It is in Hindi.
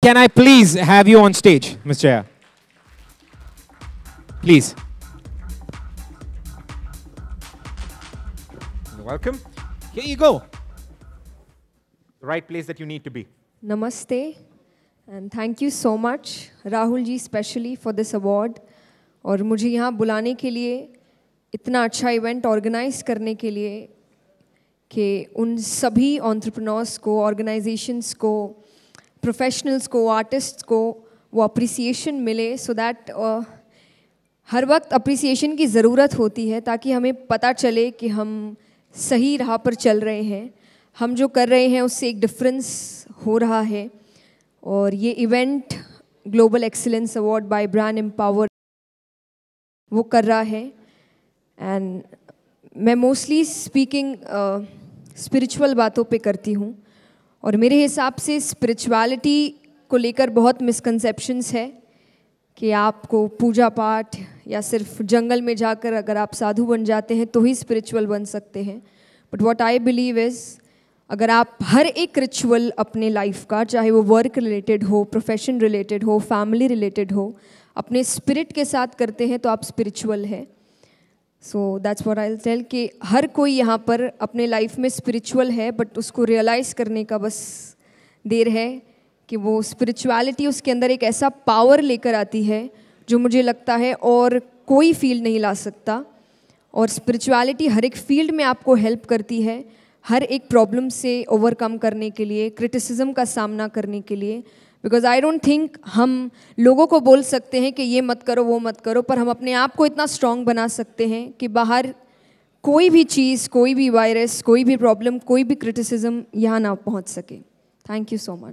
Can I please have you on stage, Ms. Jaya? Please. You're welcome. Here you go. The right place that you need to be. Namaste. And thank you so much, Rahul ji, specially for this award. और मुझे यहाँ बुलाने के लिए इतना अच्छा इवेंट ऑर्गेनाइज करने के लिए कि उन सभी ऑन्ट्रप्रनोर्स को ऑर्गेनाइजेशंस को प्रोफेशनल्स को आर्टिस्ट को वो अप्रिसिएशन मिले सो so दैट uh, हर वक्त अप्रिसिएशन की ज़रूरत होती है ताकि हमें पता चले कि हम सही राह पर चल रहे हैं हम जो कर रहे हैं उससे एक डिफरेंस हो रहा है और ये event global excellence award by brand empower वो कर रहा है एंड मैं मोस्टली स्पीकिंग स्पिरिचुअल बातों पे करती हूँ और मेरे हिसाब से स्पिरिचुअलिटी को लेकर बहुत मिसकंसेप्शंस है कि आपको पूजा पाठ या सिर्फ जंगल में जाकर अगर आप साधु बन जाते हैं तो ही स्पिरिचुअल बन सकते हैं but what I believe is अगर आप हर एक रिचुअल अपने लाइफ का चाहे वो वर्क रिलेटेड हो प्रोफेशन रिलेटेड हो फैमिली रिलेटेड हो अपने स्पिरिट के साथ करते हैं तो आप स्पिरिचुअल हैं so that's for I tell कि हर कोई यहाँ पर अपने लाइफ में स्पिरिचुअल है बट उसको रियलाइज़ करने का बस देर है कि वो स्पिरिचुअलिटी उसके अंदर एक ऐसा पावर लेकर आती है जो मुझे लगता है और कोई फील्ड नहीं ला सकता और स्पिरिचुअलिटी हर एक फील्ड में आपको हेल्प करती है हर एक प्रॉब्लम से ओवरकम करने के लिए क्रिटिसिज्म का सामना करने के लिए बिकॉज आई डोंट थिंक हम लोगों को बोल सकते हैं कि ये मत करो वो मत करो पर हम अपने आप को इतना स्ट्रांग बना सकते हैं कि बाहर कोई भी चीज़ कोई भी वायरस कोई भी प्रॉब्लम कोई भी क्रिटिसिज्म यहाँ ना पहुँच सके थैंक यू सो मच